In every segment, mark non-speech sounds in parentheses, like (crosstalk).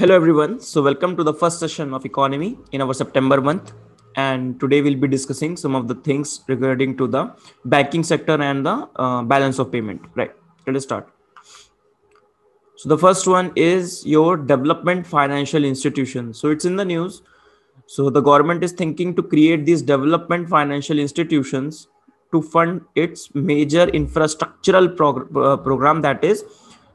Hello everyone. So welcome to the first session of economy in our September month. And today we'll be discussing some of the things regarding to the banking sector and the uh, balance of payment. Right. Let us start. So the first one is your development financial institution. So it's in the news. So the government is thinking to create these development financial institutions to fund its major infrastructural prog- uh, program that is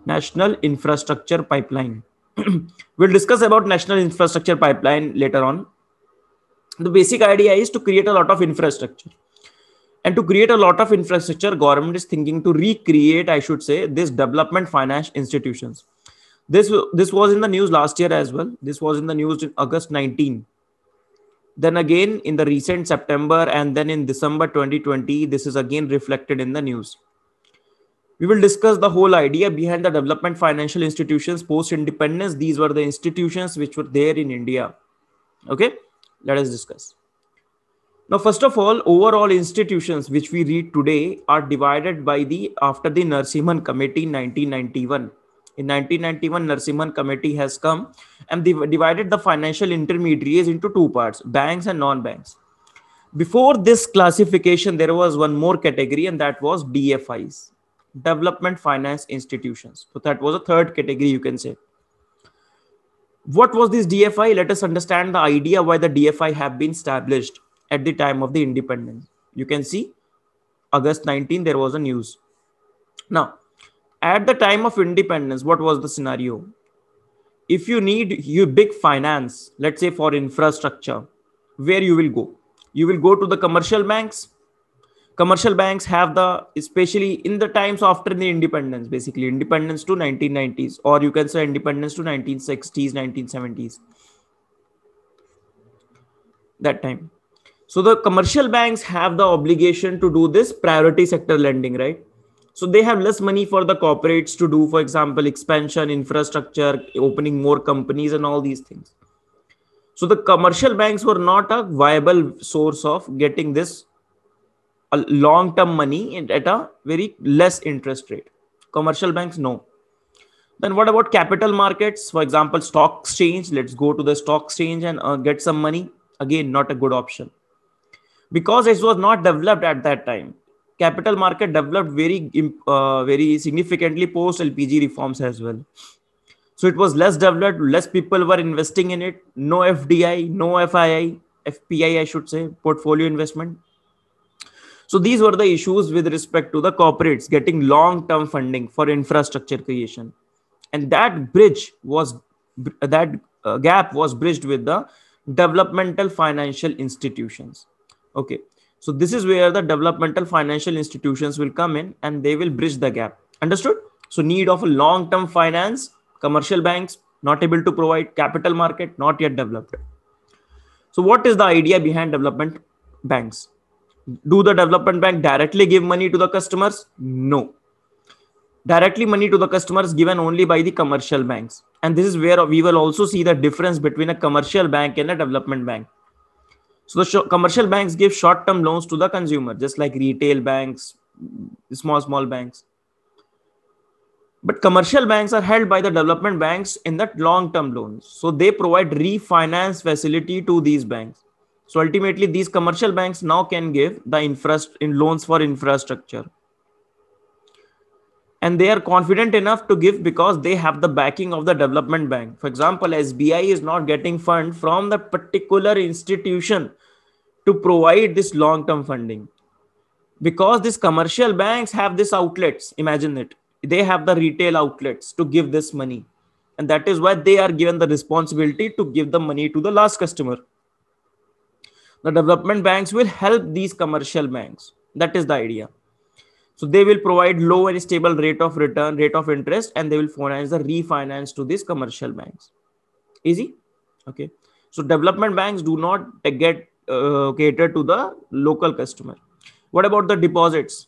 National Infrastructure Pipeline (clears throat) we'll discuss about national infrastructure pipeline later on. The basic idea is to create a lot of infrastructure. And to create a lot of infrastructure, government is thinking to recreate, I should say, this development finance institutions. This, this was in the news last year as well. This was in the news in August 19 then again in the recent september and then in december 2020 this is again reflected in the news we will discuss the whole idea behind the development financial institutions post independence. These were the institutions which were there in India. Okay, let us discuss. Now, first of all, overall institutions which we read today are divided by the after the Narsimhan Committee in 1991. In 1991, Narsimhan Committee has come and they divided the financial intermediaries into two parts, banks and non-banks. Before this classification, there was one more category and that was DFIs development finance institutions. So that was a third category, you can say. What was this DFI? Let us understand the idea why the DFI have been established at the time of the independence. You can see August 19, there was a news. Now, at the time of independence, what was the scenario? If you need you big finance, let's say for infrastructure, where you will go? You will go to the commercial banks, commercial banks have the especially in the times after the independence basically independence to 1990s or you can say independence to 1960s 1970s that time so the commercial banks have the obligation to do this priority sector lending right so they have less money for the corporates to do for example expansion infrastructure opening more companies and all these things so the commercial banks were not a viable source of getting this a long term money at a very less interest rate commercial banks no then what about capital markets for example stock exchange let's go to the stock exchange and uh, get some money again not a good option because it was not developed at that time capital market developed very uh, very significantly post lpg reforms as well so it was less developed less people were investing in it no fdi no fii fpi i should say portfolio investment so these were the issues with respect to the corporates getting long term funding for infrastructure creation. And that bridge was that uh, gap was bridged with the developmental financial institutions. Okay. So this is where the developmental financial institutions will come in and they will bridge the gap. Understood? So need of a long term finance, commercial banks not able to provide capital market not yet developed. So what is the idea behind development banks? do the development bank directly give money to the customers no directly money to the customers given only by the commercial banks and this is where we will also see the difference between a commercial bank and a development bank so the commercial banks give short term loans to the consumer just like retail banks small small banks but commercial banks are held by the development banks in that long term loans so they provide refinance facility to these banks so ultimately, these commercial banks now can give the infrast- in loans for infrastructure. And they are confident enough to give because they have the backing of the development bank. For example, SBI is not getting fund from the particular institution to provide this long-term funding because these commercial banks have these outlets. Imagine it. They have the retail outlets to give this money. And that is why they are given the responsibility to give the money to the last customer the development banks will help these commercial banks that is the idea so they will provide low and stable rate of return rate of interest and they will finance the refinance to these commercial banks easy okay so development banks do not get uh, to the local customer what about the deposits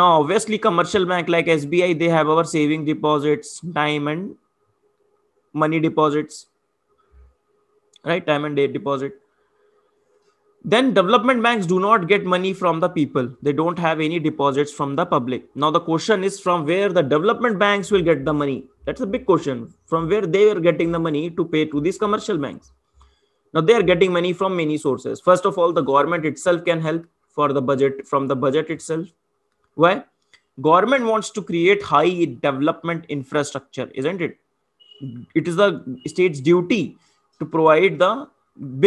now obviously commercial bank like sbi they have our saving deposits time and money deposits right time and date deposit then development banks do not get money from the people they don't have any deposits from the public now the question is from where the development banks will get the money that's a big question from where they are getting the money to pay to these commercial banks now they are getting money from many sources first of all the government itself can help for the budget from the budget itself why government wants to create high development infrastructure isn't it it is the state's duty to provide the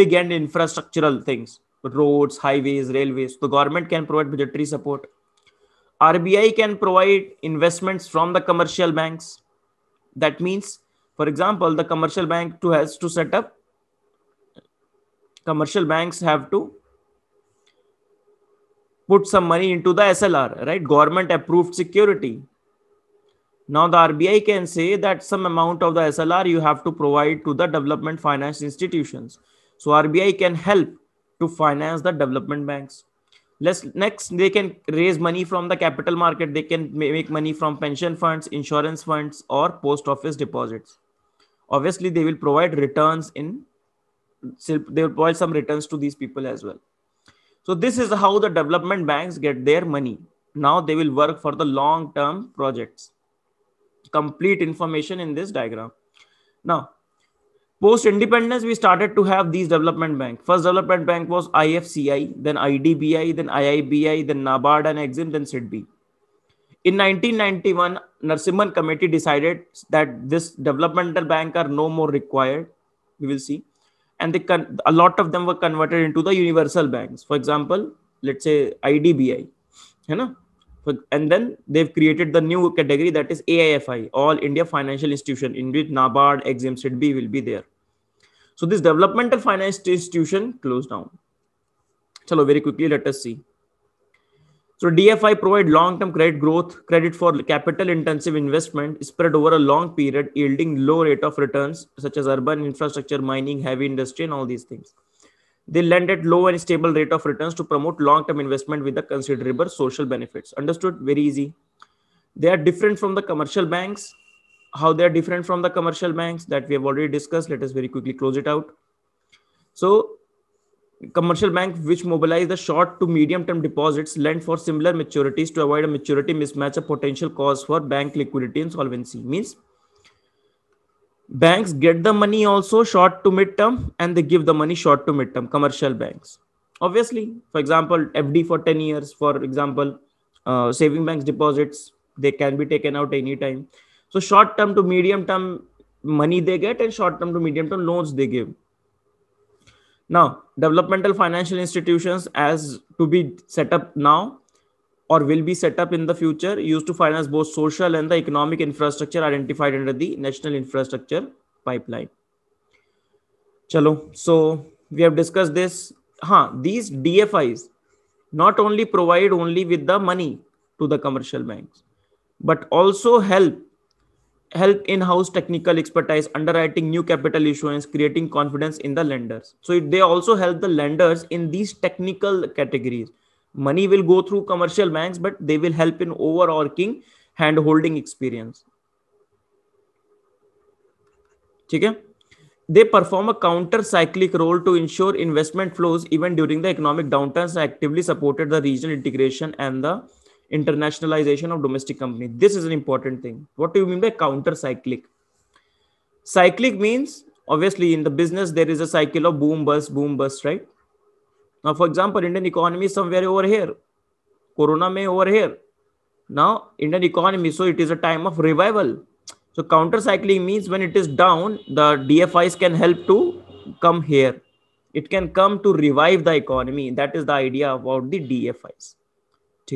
big end infrastructural things roads, highways, railways. The government can provide budgetary support. RBI can provide investments from the commercial banks. That means, for example, the commercial bank has to set up. Commercial banks have to put some money into the SLR, right? Government approved security. Now the RBI can say that some amount of the SLR you have to provide to the development finance institutions. So RBI can help to finance the development banks Let's, next they can raise money from the capital market they can make money from pension funds insurance funds or post office deposits obviously they will provide returns in they will provide some returns to these people as well so this is how the development banks get their money now they will work for the long term projects complete information in this diagram now Post independence, we started to have these development bank. First development bank was IFCI, then IDBI, then IIBI, then NABARD and Exim, then SIDBI. In 1991, Narsimhan committee decided that this developmental bank are no more required. We will see. And they con- a lot of them were converted into the universal banks. For example, let's say IDBI. You know? and then they've created the new category that is AIFI, All India Financial Institution, in which NABARD, Exim, SIDBI will be there. So this developmental finance institution closed down. Chalo, very quickly, let us see. So DFI provide long-term credit growth, credit for capital-intensive investment spread over a long period, yielding low rate of returns such as urban infrastructure, mining, heavy industry, and all these things. They lend at low and stable rate of returns to promote long-term investment with the considerable social benefits. Understood? Very easy. They are different from the commercial banks. How they are different from the commercial banks that we have already discussed. Let us very quickly close it out. So commercial bank which mobilize the short to medium term deposits lend for similar maturities to avoid a maturity mismatch a potential cause for bank liquidity and solvency means banks get the money also short to mid term and they give the money short to mid term commercial banks obviously for example fd for 10 years for example uh, saving banks deposits they can be taken out anytime so short term to medium term money they get and short term to medium term loans they give now developmental financial institutions as to be set up now or will be set up in the future used to finance both social and the economic infrastructure identified under the national infrastructure pipeline chalo so we have discussed this ha these dfis not only provide only with the money to the commercial banks but also help help in-house technical expertise underwriting new capital issuance creating confidence in the lenders so they also help the lenders in these technical categories money will go through commercial banks but they will help in overarching hand holding experience Okay, they perform a counter cyclic role to ensure investment flows even during the economic downturns and actively supported the regional integration and the internationalization of domestic companies. this is an important thing what do you mean by counter cyclic cyclic means obviously in the business there is a cycle of boom bust boom bust right Now, for example, Indian economy is somewhere over here. Corona may over here. Now, Indian economy, so it is a time of revival. So counter cycling means when it is down, the DFIs can help to come here. It can come to revive the economy. That is the idea about the DFIs.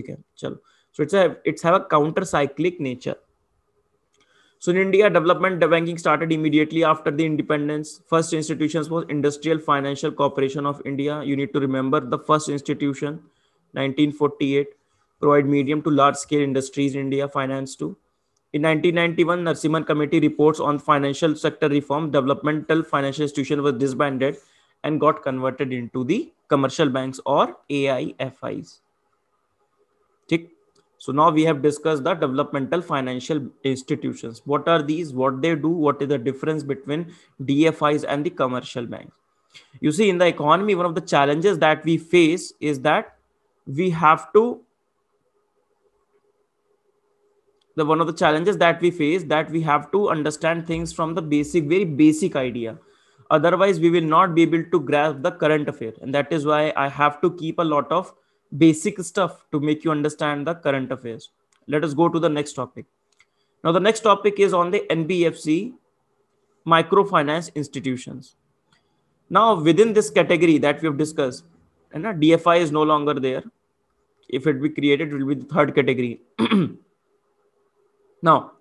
okay है so it's a it's have a counter cyclic nature So in India, development banking started immediately after the independence. First institutions was Industrial Financial Corporation of India. You need to remember the first institution, 1948, provide medium to large scale industries in India finance too. In 1991, Narsiman Committee reports on financial sector reform. Developmental financial institution was disbanded and got converted into the commercial banks or AIFIs. So now we have discussed the developmental financial institutions. What are these? What they do? What is the difference between DFIs and the commercial banks? You see, in the economy, one of the challenges that we face is that we have to the one of the challenges that we face that we have to understand things from the basic very basic idea otherwise we will not be able to grasp the current affair and that is why i have to keep a lot of basic stuff to make you understand the current affairs. Let us go to the next topic. Now, the next topic is on the NBFC microfinance institutions. Now, within this category that we have discussed, and uh, DFI is no longer there. If it be created, it will be the third category. (clears throat) now,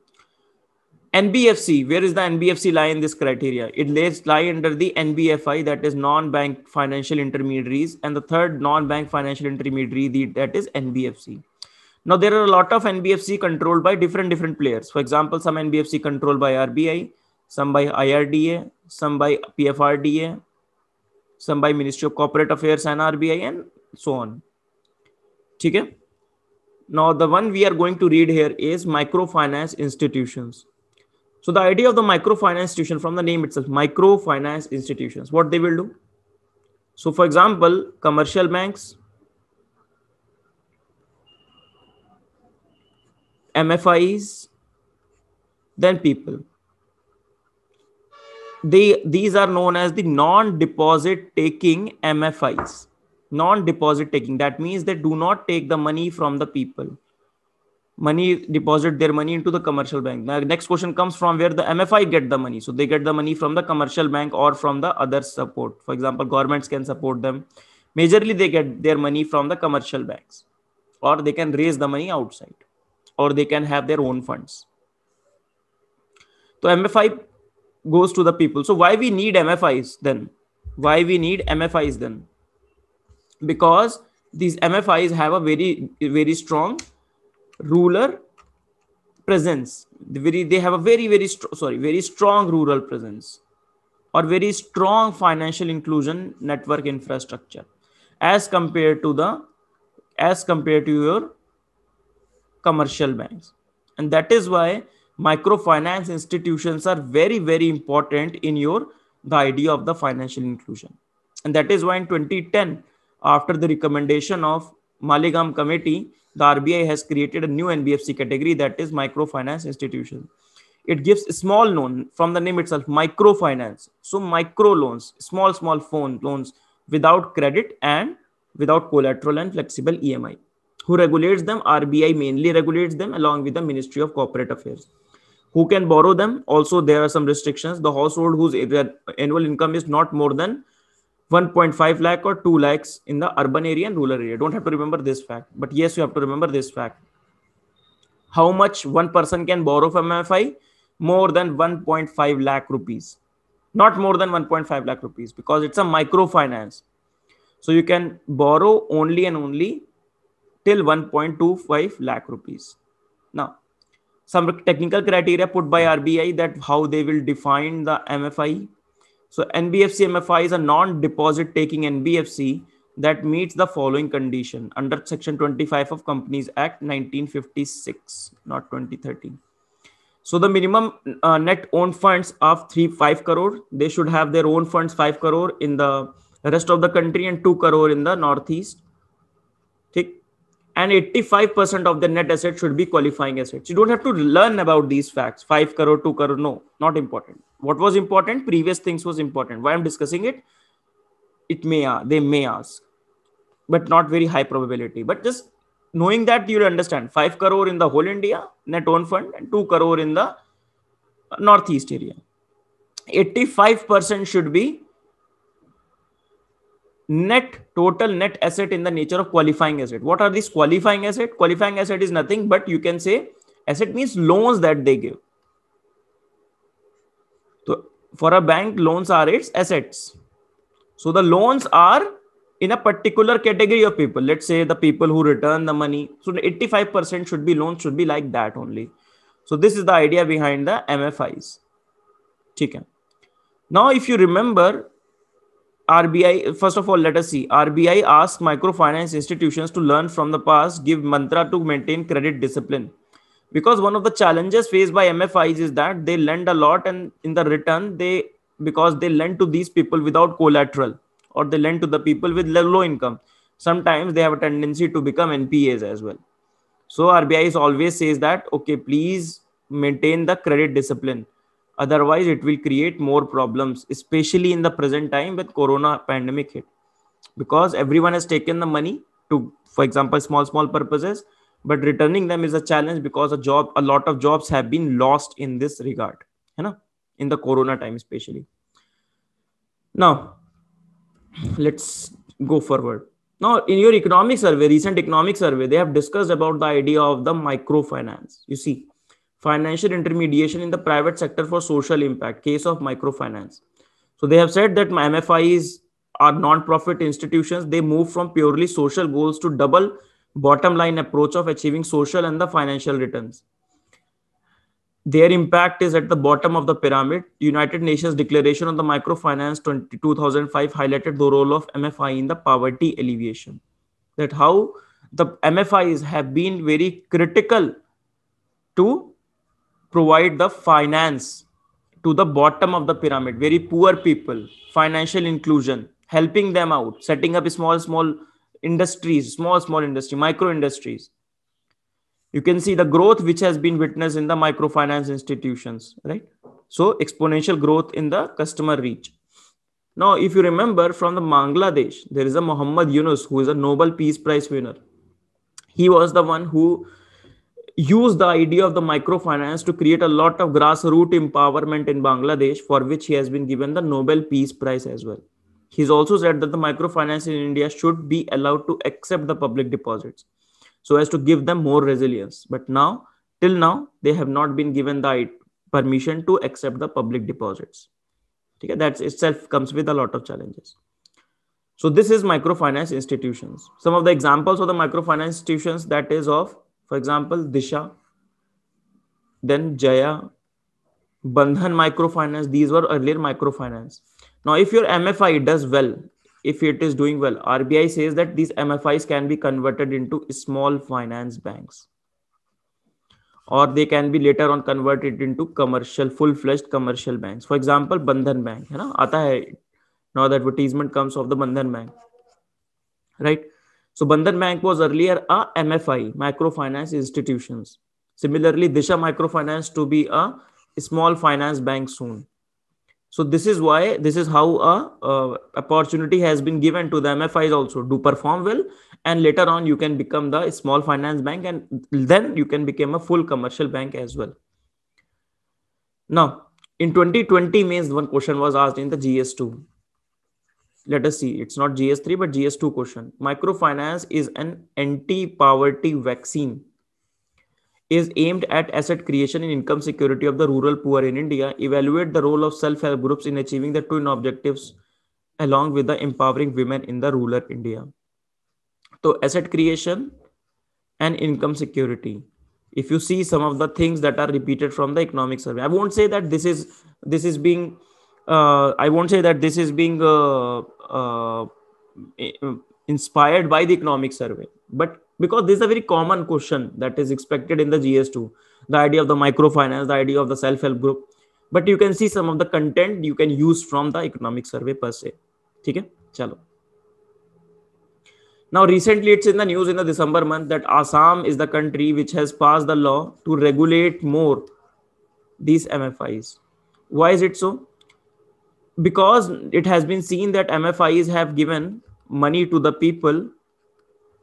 NBFC, where is the NBFC lie in this criteria? It lays lie under the NBFI, that is non-bank financial intermediaries, and the third non-bank financial intermediary, the, that is NBFC. Now there are a lot of NBFC controlled by different different players. For example, some NBFC controlled by RBI, some by IRDA, some by PFRDA, some by Ministry of Corporate Affairs and RBI, and so on. Okay. Now the one we are going to read here is microfinance institutions. So the idea of the microfinance institution from the name itself, microfinance institutions, what they will do. So for example, commercial banks, MFIs, then people. They, these are known as the non-deposit taking MFIs. Non-deposit taking, that means they do not take the money from the people money deposit their money into the commercial bank now next question comes from where the mfi get the money so they get the money from the commercial bank or from the other support for example governments can support them majorly they get their money from the commercial banks or they can raise the money outside or they can have their own funds so mfi goes to the people so why we need mfis then why we need mfis then because these mfis have a very very strong rural presence the very they have a very very sorry very strong rural presence or very strong financial inclusion network infrastructure as compared to the as compared to your commercial banks and that is why microfinance institutions are very very important in your the idea of the financial inclusion and that is why in 2010 after the recommendation of maligam committee the RBI has created a new NBFC category that is microfinance institution. It gives small loan from the name itself, microfinance. So micro loans, small, small phone loans without credit and without collateral and flexible EMI. Who regulates them? RBI mainly regulates them along with the Ministry of Corporate Affairs. Who can borrow them? Also, there are some restrictions. The household whose annual income is not more than 1.5 lakh or 2 lakhs in the urban area and rural area. Don't have to remember this fact, but yes, you have to remember this fact. How much one person can borrow from MFI? More than 1.5 lakh rupees. Not more than 1.5 lakh rupees because it's a microfinance. So you can borrow only and only till 1.25 lakh rupees. Now, some technical criteria put by RBI that how they will define the MFI so NBFC MFI is a non-deposit taking NBFC that meets the following condition under section 25 of Companies Act 1956, not 2013. So the minimum uh, net own funds of 3 5 crore, they should have their own funds 5 crore in the rest of the country and 2 crore in the northeast and 85% of the net assets should be qualifying assets. You don't have to learn about these facts. 5 crore, 2 crore, no, not important. What was important? Previous things was important. Why I'm discussing it? It may, they may ask, but not very high probability. But just knowing that you'll understand 5 crore in the whole India net own fund and 2 crore in the Northeast area. 85% should be net total net asset in the nature of qualifying asset what are these qualifying asset qualifying asset is nothing but you can say asset means loans that they give so for a bank loans are its assets so the loans are in a particular category of people let's say the people who return the money so 85% should be loans should be like that only so this is the idea behind the mfis ठीक now if you remember RBI, first of all, let us see. RBI asked microfinance institutions to learn from the past, give mantra to maintain credit discipline. Because one of the challenges faced by MFIs is that they lend a lot and in the return, they because they lend to these people without collateral or they lend to the people with low income. Sometimes they have a tendency to become NPAs as well. So RBI is always says that, okay, please maintain the credit discipline otherwise it will create more problems especially in the present time with corona pandemic hit because everyone has taken the money to for example small small purposes but returning them is a challenge because a job a lot of jobs have been lost in this regard you know in the corona time especially now let's go forward now in your economic survey recent economic survey they have discussed about the idea of the microfinance you see financial intermediation in the private sector for social impact case of microfinance so they have said that mfis are non-profit institutions they move from purely social goals to double bottom line approach of achieving social and the financial returns their impact is at the bottom of the pyramid united nations declaration on the microfinance 2005 highlighted the role of mfi in the poverty alleviation that how the mfis have been very critical to provide the finance to the bottom of the pyramid very poor people financial inclusion helping them out setting up small small industries small small industry micro industries you can see the growth which has been witnessed in the microfinance institutions right so exponential growth in the customer reach now if you remember from the bangladesh there is a muhammad yunus who is a nobel peace prize winner he was the one who used the idea of the microfinance to create a lot of grassroots empowerment in Bangladesh, for which he has been given the Nobel Peace Prize as well. He's also said that the microfinance in India should be allowed to accept the public deposits so as to give them more resilience. But now, till now, they have not been given the permission to accept the public deposits. Okay, that itself comes with a lot of challenges. So this is microfinance institutions. Some of the examples of the microfinance institutions that is of for example disha then jaya bandhan microfinance these were earlier microfinance now if your mfi does well if it is doing well rbi says that these mfis can be converted into small finance banks or they can be later on converted into commercial full fledged commercial banks for example bandhan bank hai na aata hai now the advertisement comes of the bandhan bank right So Bandhan Bank was earlier a MFI, microfinance institutions. Similarly, Disha Microfinance to be a small finance bank soon. So this is why this is how a opportunity has been given to the MFIs also to perform well, and later on you can become the small finance bank, and then you can become a full commercial bank as well. Now, in 2020 means one question was asked in the GS2 let us see it's not gs3 but gs2 question microfinance is an anti-poverty vaccine is aimed at asset creation and income security of the rural poor in india evaluate the role of self-help groups in achieving the twin objectives along with the empowering women in the rural india so asset creation and income security if you see some of the things that are repeated from the economic survey i won't say that this is this is being uh, I won't say that this is being uh, uh inspired by the economic survey, but because this is a very common question that is expected in the GS2, the idea of the microfinance, the idea of the self-help group. But you can see some of the content you can use from the economic survey per se. Okay, chalo. Now, recently it's in the news in the December month that Assam is the country which has passed the law to regulate more these MFIs. Why is it so? because it has been seen that mfis have given money to the people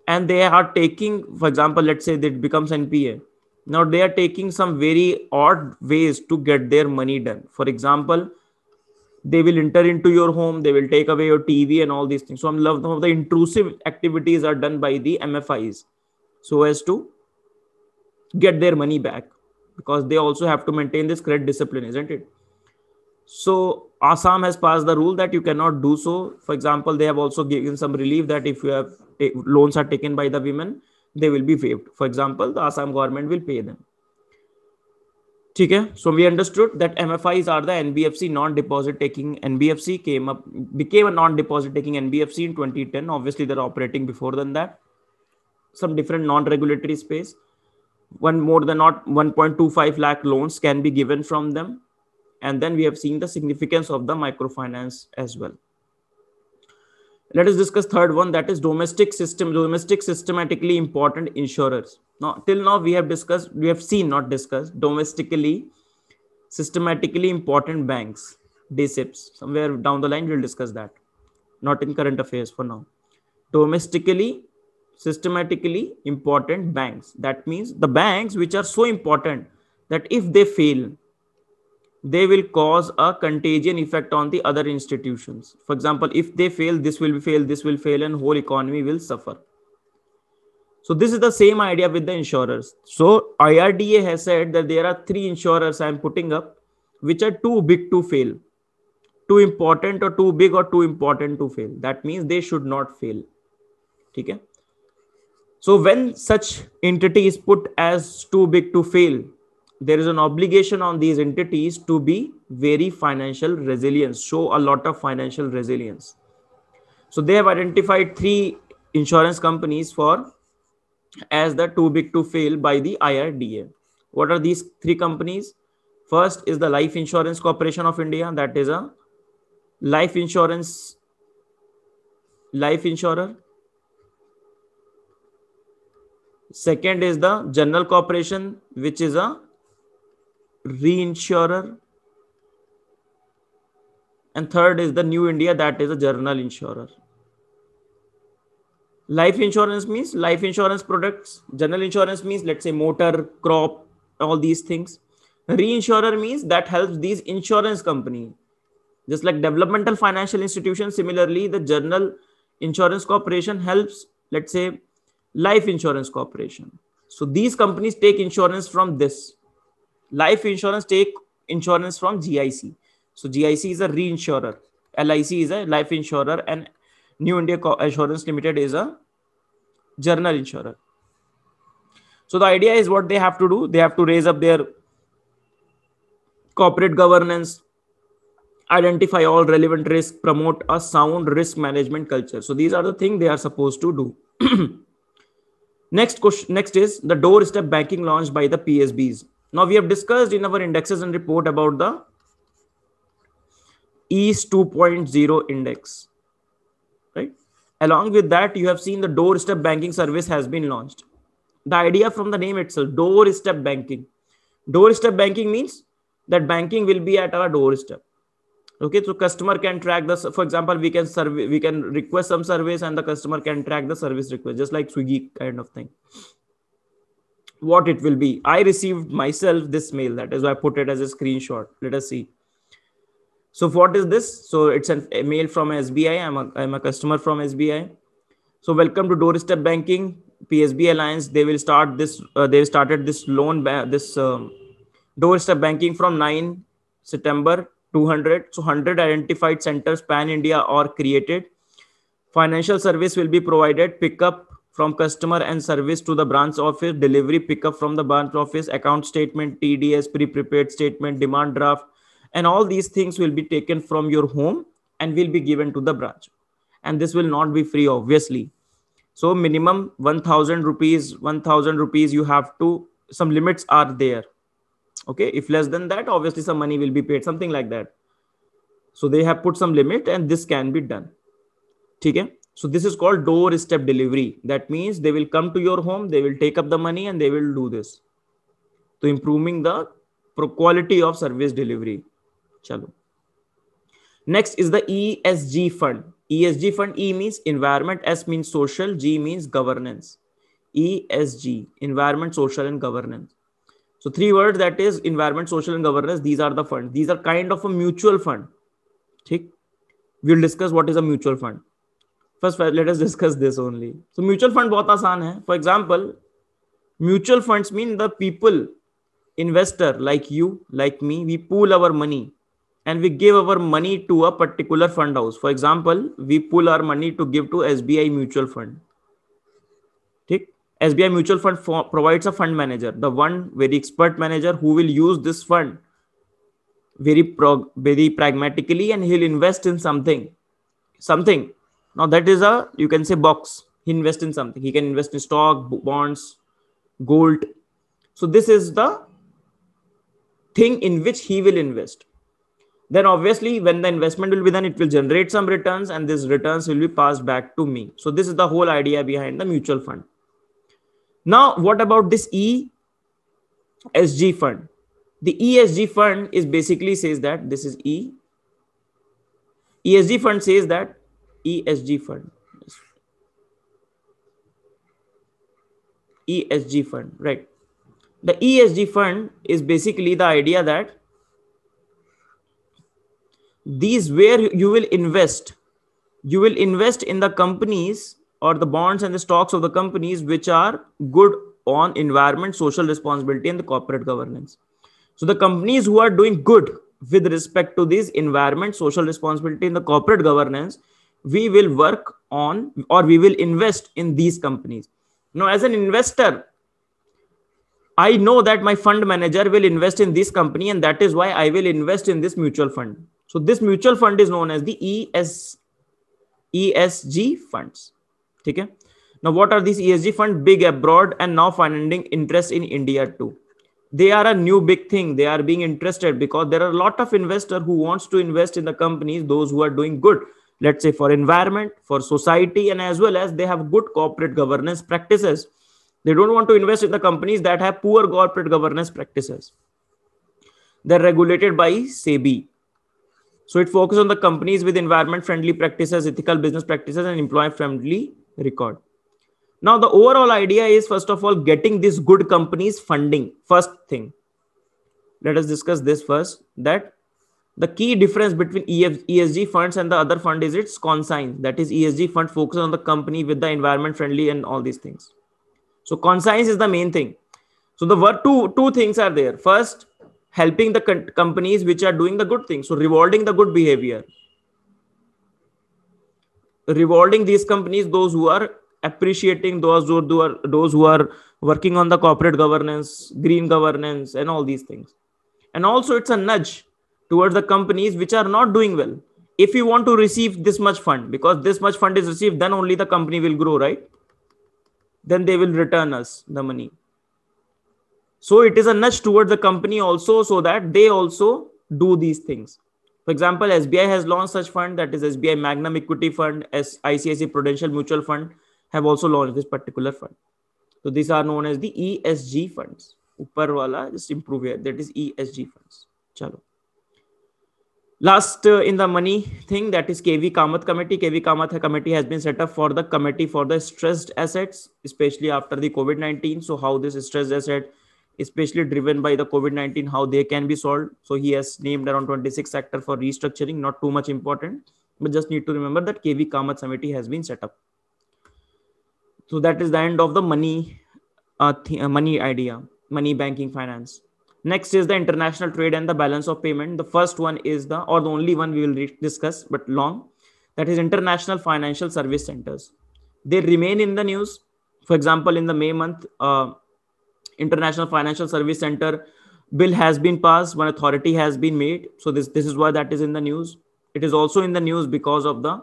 and they are taking for example let's say it becomes npa now they are taking some very odd ways to get their money done for example they will enter into your home they will take away your tv and all these things so i'm love the intrusive activities are done by the mfis so as to get their money back because they also have to maintain this credit discipline isn't it so Assam has passed the rule that you cannot do so. For example, they have also given some relief that if loans are taken by the women, they will be waived. For example, the Assam government will pay them. Okay. So we understood that MFIs are the NBFC non-deposit taking NBFC came up became a non-deposit taking NBFC in 2010. Obviously, they're operating before than that. Some different non-regulatory space. One more than not, 1.25 lakh loans can be given from them and then we have seen the significance of the microfinance as well. Let us discuss third one that is domestic system, domestic systematically important insurers. Now, till now we have discussed, we have seen not discussed domestically, systematically important banks, DSIPs. Somewhere down the line, we'll discuss that. Not in current affairs for now. Domestically systematically important banks. That means the banks which are so important that if they fail, they will cause a contagion effect on the other institutions for example if they fail this will fail this will fail and whole economy will suffer so this is the same idea with the insurers so irda has said that there are three insurers i am putting up which are too big to fail too important or too big or too important to fail that means they should not fail okay so when such entity is put as too big to fail there is an obligation on these entities to be very financial resilience, show a lot of financial resilience. So they have identified three insurance companies for as the too big to fail by the IRDA. What are these three companies? First is the Life Insurance Corporation of India, that is a life insurance life insurer. Second is the General Corporation, which is a reinsurer and third is the new india that is a journal insurer life insurance means life insurance products general insurance means let's say motor crop all these things reinsurer means that helps these insurance company just like developmental financial institutions. similarly the general insurance corporation helps let's say life insurance corporation so these companies take insurance from this life insurance take insurance from gic so gic is a reinsurer lic is a life insurer and new india assurance limited is a general insurer so the idea is what they have to do they have to raise up their corporate governance identify all relevant risks promote a sound risk management culture so these are the things they are supposed to do (clears throat) next question next is the doorstep banking launched by the psbs now we have discussed in our indexes and report about the EASE 2.0 index, right? Along with that, you have seen the doorstep banking service has been launched. The idea from the name itself, doorstep banking. Doorstep banking means that banking will be at our doorstep. Okay, so customer can track this. For example, we can serve, we can request some service, and the customer can track the service request, just like Swiggy kind of thing what it will be. I received myself this mail. That is why I put it as a screenshot. Let us see. So what is this? So it's an, a mail from SBI. I'm a, I'm a customer from SBI. So welcome to doorstep banking. PSB Alliance. They will start this. Uh, they started this loan this um, doorstep banking from 9 September 200. So 100 identified centers pan India are created. Financial service will be provided. Pick up from customer and service to the branch office, delivery pickup from the branch office, account statement, TDS, pre-prepared statement, demand draft, and all these things will be taken from your home and will be given to the branch. And this will not be free, obviously. So minimum 1000 rupees, 1000 rupees, you have to, some limits are there. Okay. If less than that, obviously some money will be paid, something like that. So they have put some limit and this can be done. Okay so this is called doorstep delivery that means they will come to your home they will take up the money and they will do this So improving the quality of service delivery chalo next is the esg fund esg fund e means environment s means social g means governance esg environment social and governance so three words that is environment social and governance these are the funds these are kind of a mutual fund Thick. we'll discuss what is a mutual fund first let us discuss this only so mutual fund बहुत आसान है for example mutual funds mean the people investor like you like me we pool our money and we give our money to a particular fund house for example we pool our money to give to SBI mutual fund ठीक SBI mutual fund provides a fund manager the one very expert manager who will use this fund very very pragmatically and he invest in something something now that is a you can say box he invests in something he can invest in stock bonds gold so this is the thing in which he will invest then obviously when the investment will be done it will generate some returns and these returns will be passed back to me so this is the whole idea behind the mutual fund now what about this esg fund the esg fund is basically says that this is e esg fund says that ESG fund. ESG fund, right. The ESG fund is basically the idea that these where you will invest, you will invest in the companies or the bonds and the stocks of the companies which are good on environment, social responsibility, and the corporate governance. So the companies who are doing good with respect to this environment, social responsibility, and the corporate governance, we will work on or we will invest in these companies. Now, as an investor, I know that my fund manager will invest in this company, and that is why I will invest in this mutual fund. So, this mutual fund is known as the ES, ESG funds. Okay. Now, what are these ESG funds? Big abroad and now finding interest in India too. They are a new big thing. They are being interested because there are a lot of investor who wants to invest in the companies, those who are doing good let's say for environment for society and as well as they have good corporate governance practices they don't want to invest in the companies that have poor corporate governance practices they're regulated by sebi so it focuses on the companies with environment friendly practices ethical business practices and employee friendly record now the overall idea is first of all getting these good companies funding first thing let us discuss this first that the key difference between ESG funds and the other fund is its consign. That is, ESG fund focuses on the company with the environment friendly and all these things. So consign is the main thing. So the word two two things are there. First, helping the companies which are doing the good thing. So rewarding the good behavior, rewarding these companies, those who are appreciating those who are those who are working on the corporate governance, green governance, and all these things. And also, it's a nudge towards the companies which are not doing well if you want to receive this much fund because this much fund is received then only the company will grow right then they will return us the money so it is a nudge towards the company also so that they also do these things for example sbi has launched such fund that is sbi magnum equity fund as ICICI prudential mutual fund have also launched this particular fund so these are known as the esg funds Upper wala just improve here that is esg funds chalo last uh, in the money thing that is kv kamath committee kv kamath committee has been set up for the committee for the stressed assets especially after the covid-19 so how this stressed asset especially driven by the covid-19 how they can be solved so he has named around 26 sector for restructuring not too much important but just need to remember that kv kamath committee has been set up so that is the end of the money uh, th- uh, money idea money banking finance next is the international trade and the balance of payment the first one is the or the only one we will discuss but long that is international financial service centers they remain in the news for example in the may month uh, international financial service center bill has been passed one authority has been made so this this is why that is in the news it is also in the news because of the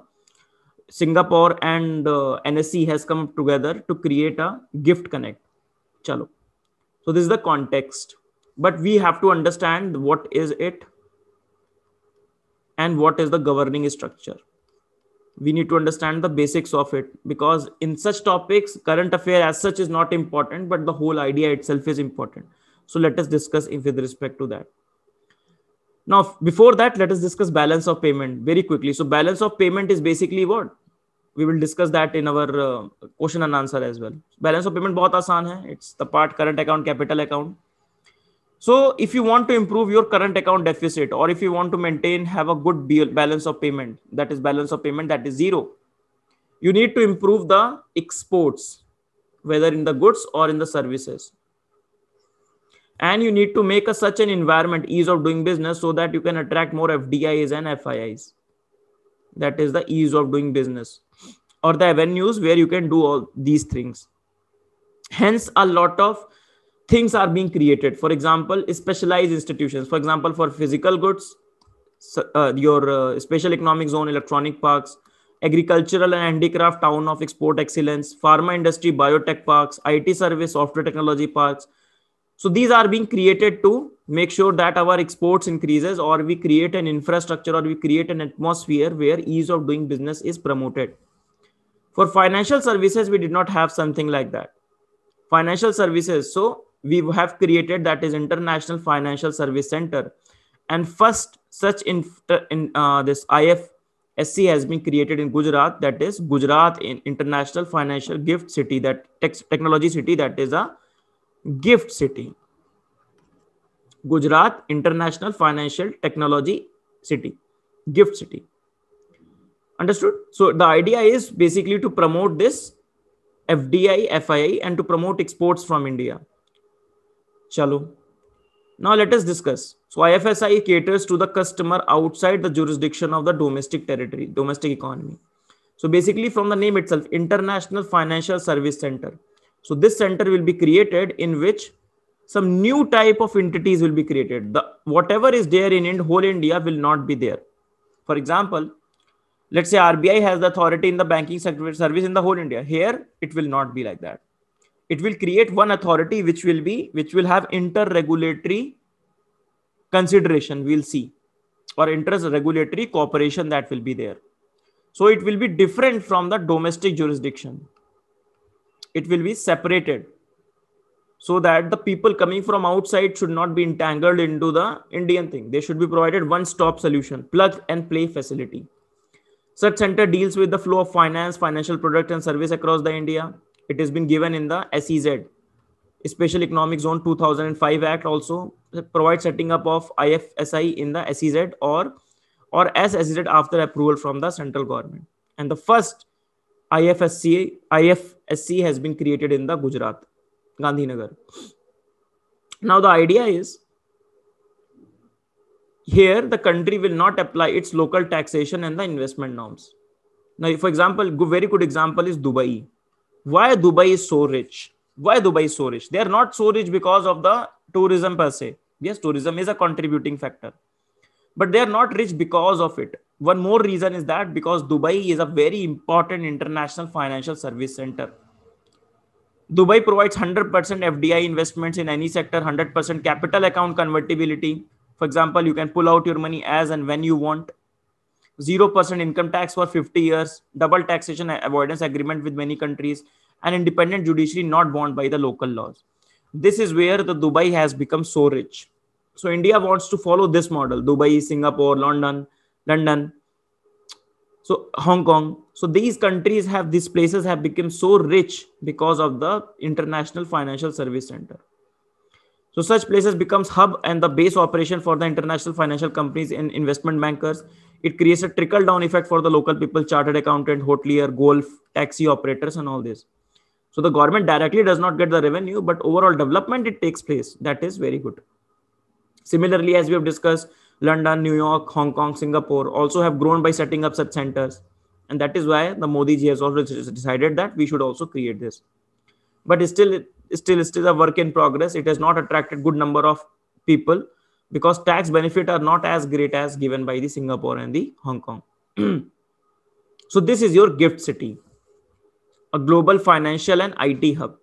singapore and uh, nsc has come together to create a gift connect chalo so this is the context but we have to understand what is it and what is the governing structure we need to understand the basics of it because in such topics current affair as such is not important but the whole idea itself is important so let us discuss with respect to that now before that let us discuss balance of payment very quickly so balance of payment is basically what we will discuss that in our uh, question and answer as well balance of payment is very easy. it's the part current account capital account so if you want to improve your current account deficit or if you want to maintain have a good balance of payment that is balance of payment that is zero you need to improve the exports whether in the goods or in the services and you need to make a, such an environment ease of doing business so that you can attract more fdis and fiis that is the ease of doing business or the avenues where you can do all these things hence a lot of things are being created for example specialized institutions for example for physical goods uh, your uh, special economic zone electronic parks agricultural and handicraft town of export excellence pharma industry biotech parks it service software technology parks so these are being created to make sure that our exports increases or we create an infrastructure or we create an atmosphere where ease of doing business is promoted for financial services we did not have something like that financial services so we have created that is international financial service center and first such in, in uh, this ifsc has been created in gujarat that is gujarat in international financial gift city that tech, technology city that is a gift city gujarat international financial technology city gift city understood so the idea is basically to promote this fdi fii and to promote exports from india Chalo. Now let us discuss. So IFSI caters to the customer outside the jurisdiction of the domestic territory, domestic economy. So basically from the name itself, International Financial Service Center. So this center will be created in which some new type of entities will be created. The whatever is there in Ind, whole India will not be there. For example, let's say RBI has the authority in the banking sector service in the whole India. Here it will not be like that it will create one authority which will be which will have inter-regulatory consideration we'll see or interest regulatory cooperation that will be there so it will be different from the domestic jurisdiction it will be separated so that the people coming from outside should not be entangled into the indian thing they should be provided one stop solution plug and play facility such center deals with the flow of finance financial product and service across the india it has been given in the SEZ, Special Economic Zone 2005 Act also provides setting up of IFSI in the SEZ or or as SEZ after approval from the central government. And the first IFSC, IFSC has been created in the Gujarat, Gandhinagar. Now the idea is here the country will not apply its local taxation and the investment norms. Now, for example, very good example is Dubai why Dubai is so rich? Why Dubai is so rich? They are not so rich because of the tourism per se. Yes, tourism is a contributing factor, but they are not rich because of it. One more reason is that because Dubai is a very important international financial service center. Dubai provides 100% FDI investments in any sector, 100% capital account convertibility. For example, you can pull out your money as and when you want. 0% income tax for 50 years, double taxation avoidance agreement with many countries, and independent judiciary not bound by the local laws. This is where the Dubai has become so rich. So India wants to follow this model: Dubai, Singapore, London, London, so Hong Kong. So these countries have these places have become so rich because of the International Financial Service Center. So such places becomes hub and the base operation for the international financial companies and investment bankers. It creates a trickle down effect for the local people, chartered accountant, hotelier, golf, taxi operators, and all this. So the government directly does not get the revenue, but overall development it takes place. That is very good. Similarly, as we have discussed, London, New York, Hong Kong, Singapore also have grown by setting up such centers. And that is why the Modi ji has also decided that we should also create this. But still, still still a work in progress it has not attracted good number of people because tax benefit are not as great as given by the singapore and the hong kong (clears throat) so this is your gift city a global financial and it hub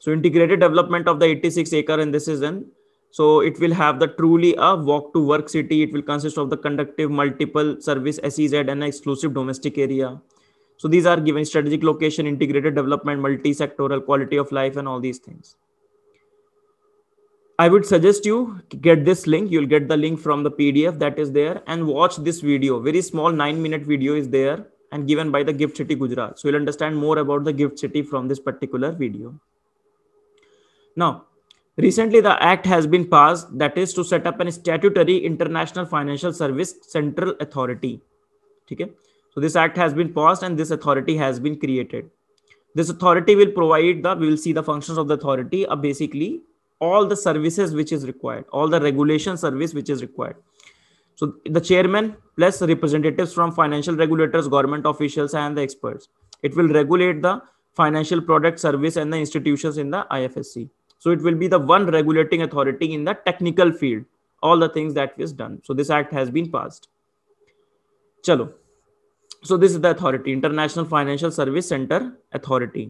so integrated development of the 86 acre in this is in. so it will have the truly a walk to work city. It will consist of the conductive multiple service SEZ and exclusive domestic area. So these are given strategic location, integrated development, multi-sectoral quality of life, and all these things. I would suggest you get this link. You'll get the link from the PDF that is there and watch this video. Very small nine minute video is there and given by the Gift City Gujarat. So you'll understand more about the Gift City from this particular video. Now, recently the act has been passed that is to set up an statutory international financial service central authority. Okay? So this act has been passed and this authority has been created. This authority will provide the, we will see the functions of the authority are uh, basically all the services which is required, all the regulation service which is required. So the chairman plus representatives from financial regulators, government officials and the experts. It will regulate the financial product service and the institutions in the IFSC. So it will be the one regulating authority in the technical field. All the things that is done. So this act has been passed. Chalo so this is the authority international financial service center authority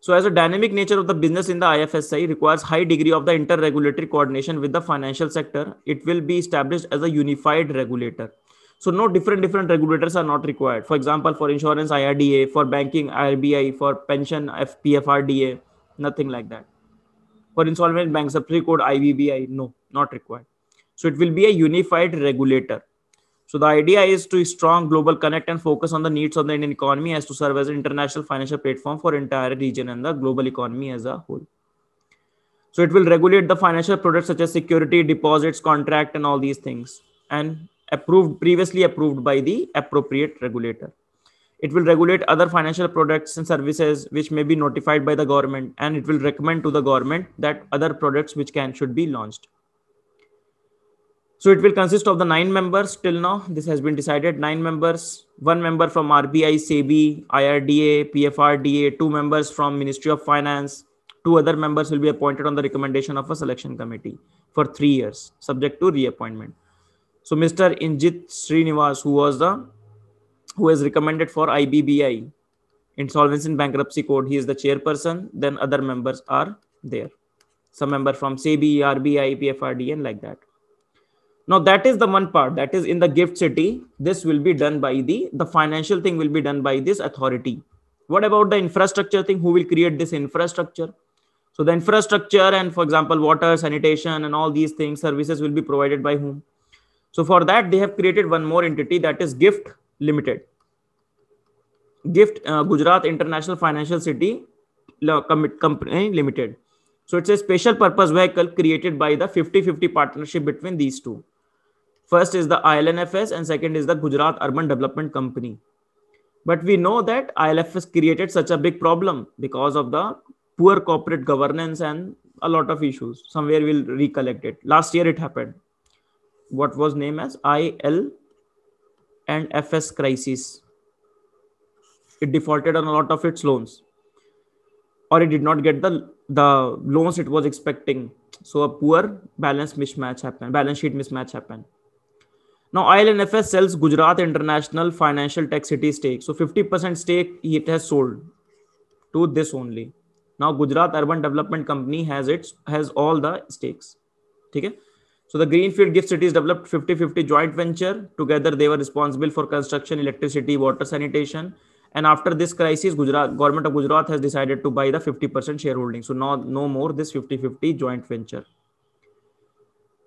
so as a dynamic nature of the business in the ifsi requires high degree of the interregulatory coordination with the financial sector it will be established as a unified regulator so no different different regulators are not required for example for insurance irda for banking irbi for pension fpfrda nothing like that for insolvent banks a pre code IBBI, no not required so it will be a unified regulator so the idea is to strong global connect and focus on the needs of the Indian economy as to serve as an international financial platform for entire region and the global economy as a whole. So it will regulate the financial products such as security, deposits, contract, and all these things, and approved previously approved by the appropriate regulator. It will regulate other financial products and services which may be notified by the government, and it will recommend to the government that other products which can should be launched so it will consist of the nine members till now. This has been decided. Nine members, one member from RBI, SEBI, IRDA, PFRDA, two members from Ministry of Finance, two other members will be appointed on the recommendation of a selection committee for three years, subject to reappointment. So Mr. Injit Srinivas, who was the has recommended for IBBI, Insolvency and Bankruptcy Code, he is the chairperson. Then other members are there. Some member from SEBI, RBI, PFRDA, and like that now that is the one part that is in the gift city this will be done by the the financial thing will be done by this authority what about the infrastructure thing who will create this infrastructure so the infrastructure and for example water sanitation and all these things services will be provided by whom so for that they have created one more entity that is gift limited gift uh, gujarat international financial city company limited so it's a special purpose vehicle created by the 50-50 partnership between these two. First is the ILNFS and second is the Gujarat Urban Development Company. But we know that ILFS created such a big problem because of the poor corporate governance and a lot of issues. Somewhere we'll recollect it. Last year it happened. What was named as IL and FS crisis. It defaulted on a lot of its loans or it did not get the, the loans it was expecting. So a poor balance mismatch happened, balance sheet mismatch happened. Now, ILNFS sells Gujarat International Financial Tech City stake. So 50% stake it has sold to this only. Now, Gujarat Urban Development Company has its has all the stakes. Okay. So the Greenfield Gift Cities developed 50-50 joint venture. Together, they were responsible for construction, electricity, water, sanitation. And after this crisis, Gujarat government of Gujarat has decided to buy the 50% shareholding. So now, no more this 50-50 joint venture.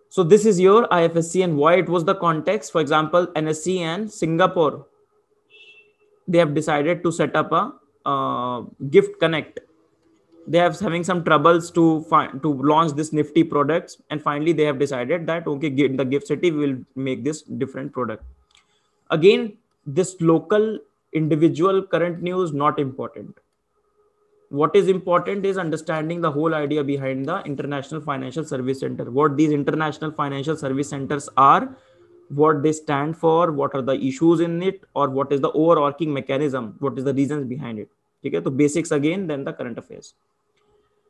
So this is your IFSC and why it was the context. For example, NSC and Singapore, they have decided to set up a uh, gift connect. They have having some troubles to find to launch this nifty products, and finally they have decided that okay, the gift city will make this different product. Again, this local individual current news not important what is important is understanding the whole idea behind the international financial service center what these international financial service centers are what they stand for what are the issues in it or what is the overarching mechanism what is the reasons behind it okay so basics again then the current affairs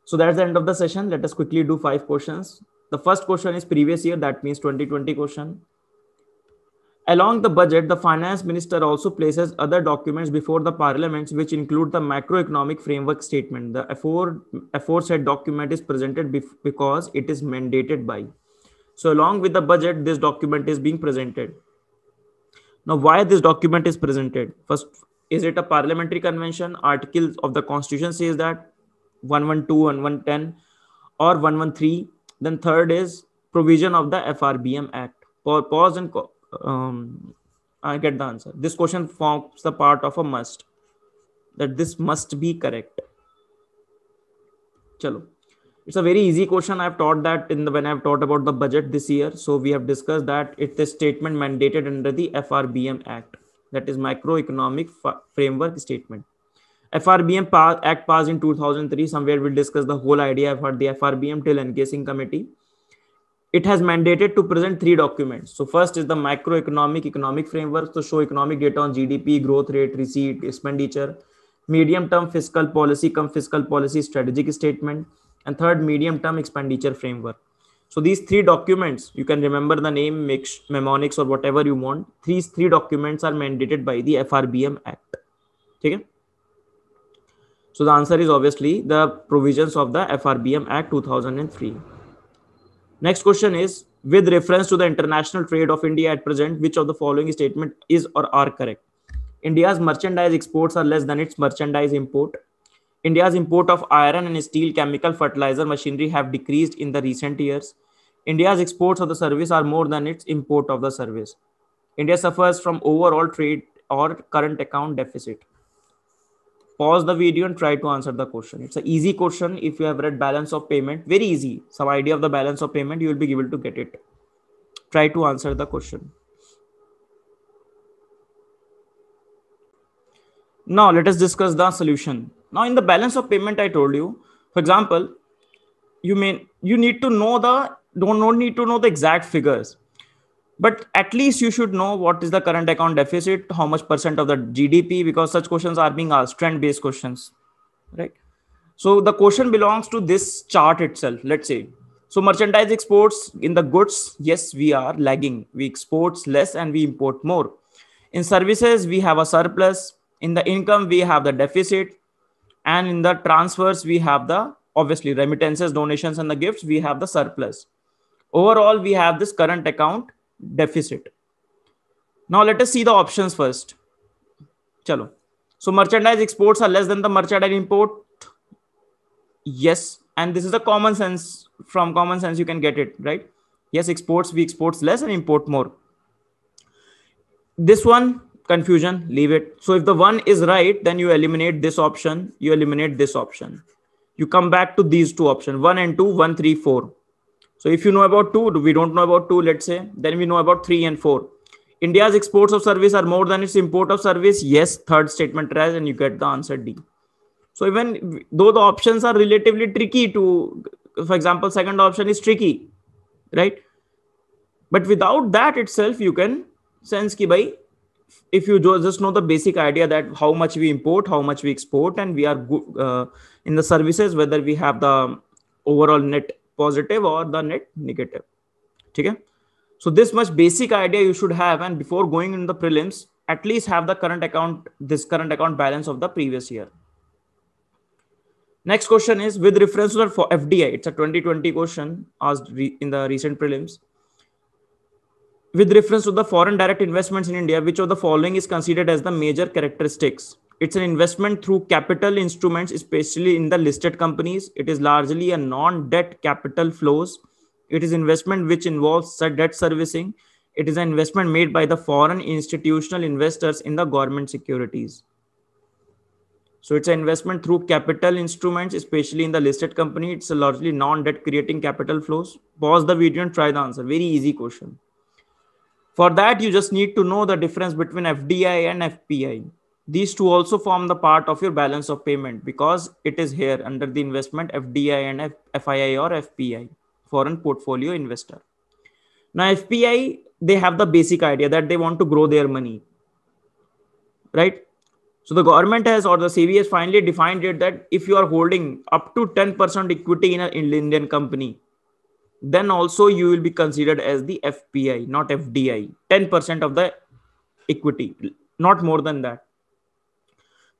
so that's the end of the session let us quickly do five questions the first question is previous year that means 2020 question Along the budget, the finance minister also places other documents before the parliaments, which include the macroeconomic framework statement. The afore, aforesaid document is presented because it is mandated by. So along with the budget, this document is being presented. Now, why this document is presented? First, is it a parliamentary convention? Article of the constitution says that 112 and 110 or 113. Then third is provision of the FRBM Act. Pause and um, I get the answer. This question forms the part of a must. That this must be correct. Chalo. It's a very easy question. I've taught that in the when I've taught about the budget this year. So we have discussed that it's a statement mandated under the FRBM Act. That is macroeconomic F- framework statement. FRBM pa- Act passed in 2003. Somewhere we'll discuss the whole idea. I've heard the FRBM till encasing committee it has mandated to present three documents. So first is the macroeconomic economic framework to show economic data on GDP, growth rate, receipt, expenditure, medium term fiscal policy, come fiscal policy strategic statement, and third medium term expenditure framework. So these three documents, you can remember the name, mix, mnemonics or whatever you want. These three documents are mandated by the FRBM Act. Okay. So the answer is obviously the provisions of the FRBM Act 2003. Next question is with reference to the international trade of India at present, which of the following statement is or are correct? India's merchandise exports are less than its merchandise import. India's import of iron and steel, chemical, fertilizer, machinery have decreased in the recent years. India's exports of the service are more than its import of the service. India suffers from overall trade or current account deficit pause the video and try to answer the question it's an easy question if you have read balance of payment very easy some idea of the balance of payment you will be able to get it try to answer the question now let us discuss the solution now in the balance of payment i told you for example you mean you need to know the don't, don't need to know the exact figures but at least you should know what is the current account deficit how much percent of the gdp because such questions are being asked trend based questions right so the question belongs to this chart itself let's say so merchandise exports in the goods yes we are lagging we exports less and we import more in services we have a surplus in the income we have the deficit and in the transfers we have the obviously remittances donations and the gifts we have the surplus overall we have this current account deficit. Now let us see the options first. Chalo. So merchandise exports are less than the merchandise import. Yes. And this is a common sense from common sense. You can get it right. Yes. Exports, we exports less and import more. This one confusion, leave it. So if the one is right, then you eliminate this option. You eliminate this option. You come back to these two options, one and two, one, three, four. So if you know about two, we don't know about two, let's say, then we know about three and four. India's exports of service are more than its import of service. Yes, third statement tries and you get the answer D. So even though the options are relatively tricky to, for example, second option is tricky, right? But without that itself, you can sense ki bhai, if you just know the basic idea that how much we import, how much we export, and we are good uh, in the services, whether we have the overall net positive or the net negative okay? so this much basic idea you should have and before going in the prelims at least have the current account this current account balance of the previous year next question is with reference to the for fdi it's a 2020 question asked in the recent prelims with reference to the foreign direct investments in india which of the following is considered as the major characteristics it's an investment through capital instruments, especially in the listed companies. It is largely a non debt capital flows. It is investment which involves debt servicing. It is an investment made by the foreign institutional investors in the government securities. So it's an investment through capital instruments, especially in the listed company. It's a largely non-debt creating capital flows. Pause the video and try the answer. Very easy question. For that, you just need to know the difference between FDI and FPI these two also form the part of your balance of payment because it is here under the investment FDI and F- FII or FPI, foreign portfolio investor. Now, FPI, they have the basic idea that they want to grow their money, right? So the government has or the SEBI has finally defined it that if you are holding up to 10% equity in an Indian company, then also you will be considered as the FPI, not FDI, 10% of the equity, not more than that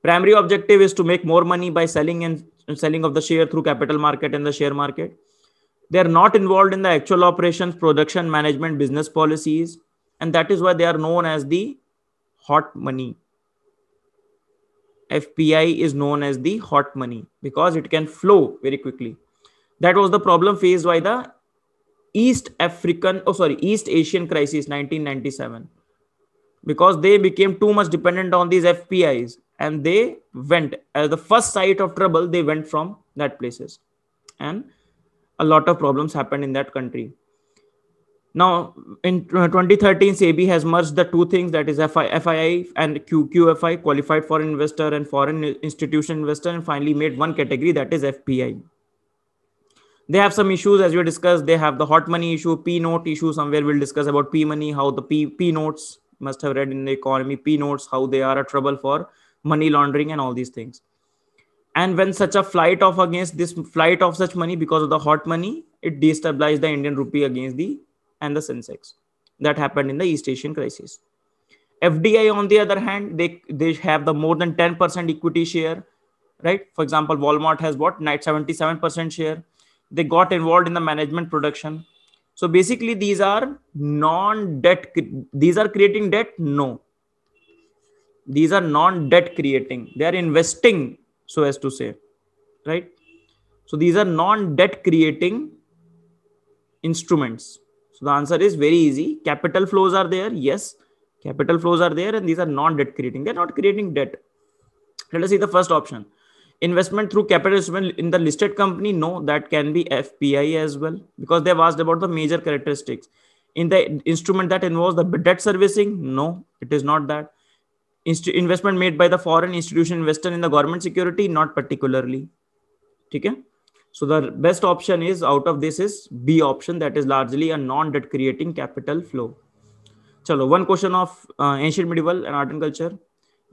primary objective is to make more money by selling and selling of the share through capital market and the share market they are not involved in the actual operations production management business policies and that is why they are known as the hot money fpi is known as the hot money because it can flow very quickly that was the problem faced by the east african oh sorry east asian crisis 1997 because they became too much dependent on these fpis and they went as uh, the first site of trouble they went from that places and a lot of problems happened in that country now in 2013 sebi has merged the two things that is FI, fii and qqfi qualified foreign investor and foreign institution investor and finally made one category that is fpi they have some issues as we discussed they have the hot money issue p note issue somewhere we'll discuss about p money how the p p notes must have read in the economy p notes how they are a trouble for money laundering and all these things and when such a flight off against this flight of such money because of the hot money it destabilized the indian rupee against the and the sensex that happened in the east asian crisis fdi on the other hand they they have the more than 10% equity share right for example walmart has bought 77% share they got involved in the management production so basically these are non debt these are creating debt no these are non debt creating they are investing so as to say right so these are non debt creating instruments so the answer is very easy capital flows are there yes capital flows are there and these are non debt creating they're not creating debt let us see the first option investment through capital instrument in the listed company no that can be fpi as well because they've asked about the major characteristics in the instrument that involves the debt servicing no it is not that inst- investment made by the foreign institution investor in the government security not particularly okay so the best option is out of this is b option that is largely a non debt creating capital flow chalo one question of uh, ancient medieval and art and culture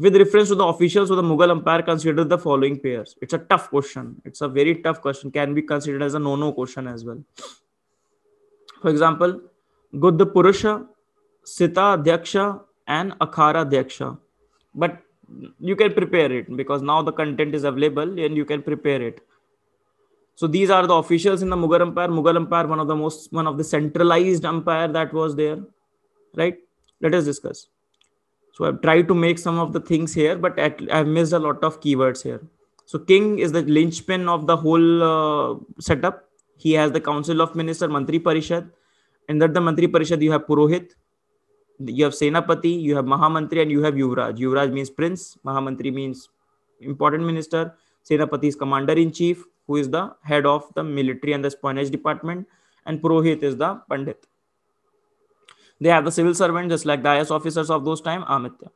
with reference to the officials of the mughal empire consider the following pairs it's a tough question it's a very tough question can be considered as a no no question as well for example guddha purusha sita dhyaksha and akhara dhyaksha but you can prepare it because now the content is available and you can prepare it so these are the officials in the mughal empire mughal empire one of the most one of the centralized empire that was there right let us discuss so i've tried to make some of the things here but at, i've missed a lot of keywords here so king is the linchpin of the whole uh, setup he has the council of minister mantri parishad and under the mantri parishad you have purohit you have Senapati, you have Mahamantri, and you have Yuvraj. Yuvraj means prince, Mahamantri means important minister, Senapati is commander in chief, who is the head of the military and the espionage department, and Purohit is the Pandit. They have the civil servant, just like the IS officers of those time, Amitya.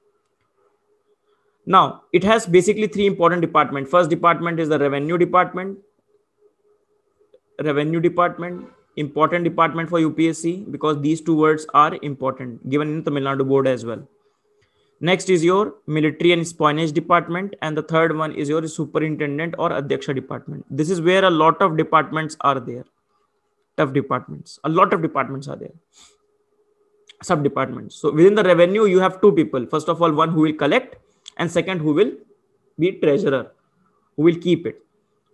Now, it has basically three important departments. First department is the revenue department, revenue department, important department for UPSC because these two words are important given in Tamil Nadu board as well. Next is your military and espionage department. And the third one is your superintendent or adhyaksha department. This is where a lot of departments are there. Tough departments. A lot of departments are there. Sub departments. So within the revenue, you have two people. First of all, one who will collect and second who will be treasurer, who will keep it.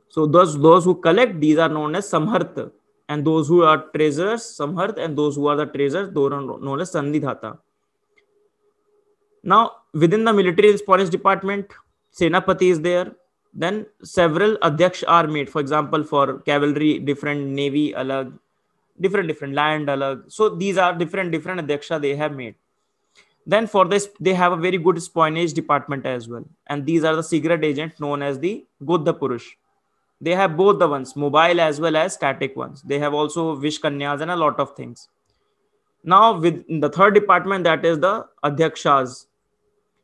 So those, those who collect, these are known as samhartha and those who are treasures samharth and those who are the treasures those are known as sandhidhata now within the military and police department senapati is there then several adhyaksh are made for example for cavalry different navy alag different different land alag so these are different different adhyaksha they have made then for this they have a very good spionage department as well and these are the secret agents known as the godha purush they have both the ones mobile as well as static ones they have also Vishkanyaas kanyas and a lot of things now with the third department that is the adhyakshas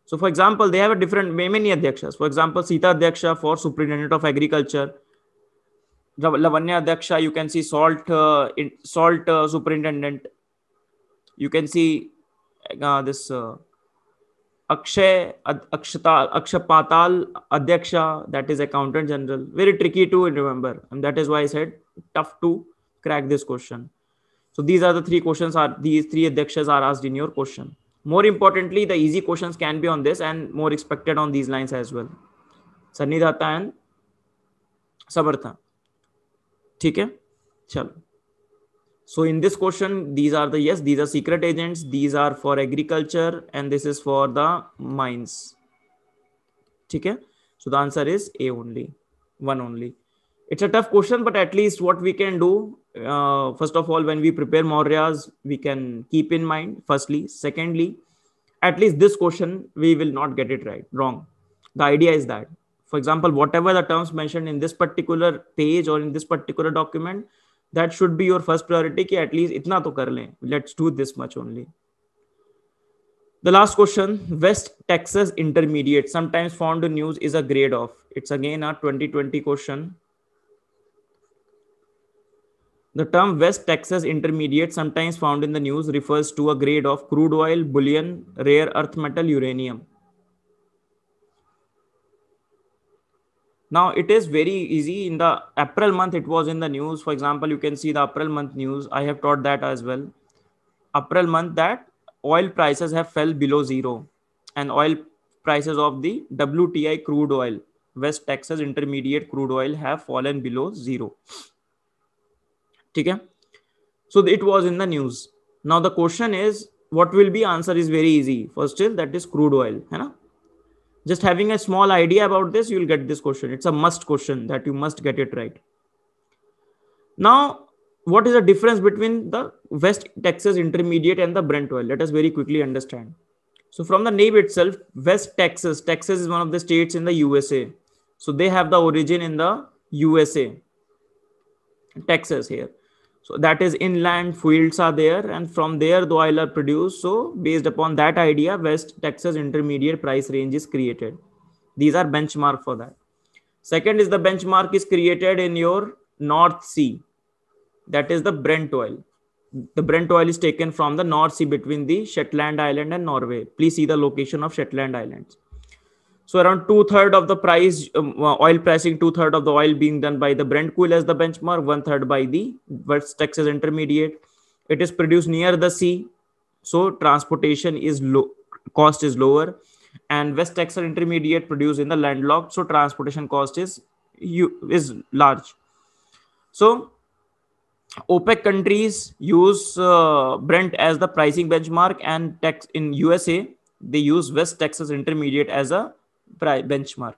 so for example they have a different many adhyakshas for example sita adhyaksha for superintendent of agriculture lavanya adhyaksha you can see salt uh, salt uh, superintendent you can see uh, this uh, अक्षय अक्षता अक्षय पाताल अध्यक्ष that is accountant general very tricky to remember and that is why said tough to crack this question so these are the question question more importantly the easy question can be on this and more expected on these lines as well Sunny Datta and Samartha ठीक है चलो So in this question, these are the, yes, these are secret agents. These are for agriculture and this is for the mines. Okay. So the answer is A only, one only. It's a tough question, but at least what we can do, uh, first of all, when we prepare Mauryas, we can keep in mind, firstly. Secondly, at least this question, we will not get it right, wrong. The idea is that, for example, whatever the terms mentioned in this particular page or in this particular document, that should be your first priority ki at least itna to kar let's do this much only the last question west texas intermediate sometimes found in the news is a grade of. it's again a 2020 question the term west texas intermediate sometimes found in the news refers to a grade of crude oil bullion rare earth metal uranium now it is very easy in the april month it was in the news for example you can see the april month news i have taught that as well april month that oil prices have fell below zero and oil prices of the wti crude oil west texas intermediate crude oil have fallen below zero okay so it was in the news now the question is what will be answer is very easy first is that is crude oil hai know just having a small idea about this you'll get this question it's a must question that you must get it right now what is the difference between the west texas intermediate and the brentwood let us very quickly understand so from the name itself west texas texas is one of the states in the usa so they have the origin in the usa texas here so that is inland fields are there, and from there the oil are produced. So based upon that idea, West Texas Intermediate price range is created. These are benchmark for that. Second is the benchmark is created in your North Sea. That is the Brent oil. The Brent oil is taken from the North Sea between the Shetland Island and Norway. Please see the location of Shetland Islands. So around two third of the price, um, uh, oil pricing, two third of the oil being done by the Brent oil as the benchmark, one third by the West Texas Intermediate. It is produced near the sea, so transportation is low, cost is lower, and West Texas Intermediate produced in the landlocked, so transportation cost is is large. So OPEC countries use uh, Brent as the pricing benchmark, and tex- in USA they use West Texas Intermediate as a benchmark.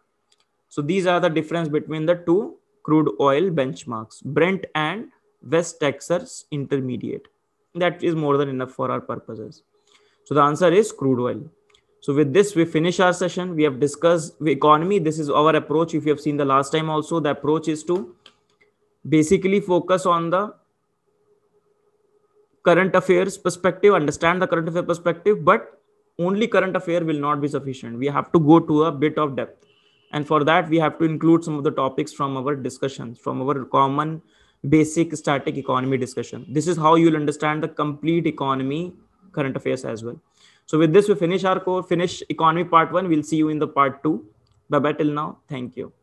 So these are the difference between the two crude oil benchmarks, Brent and West Texas Intermediate. That is more than enough for our purposes. So the answer is crude oil. So with this, we finish our session. We have discussed the economy. This is our approach. If you have seen the last time also, the approach is to basically focus on the current affairs perspective, understand the current affairs perspective, but only current affair will not be sufficient. We have to go to a bit of depth. And for that, we have to include some of the topics from our discussions, from our common basic static economy discussion. This is how you'll understand the complete economy current affairs as well. So with this, we finish our core, finish economy part one. We'll see you in the part two. Bye bye till now. Thank you.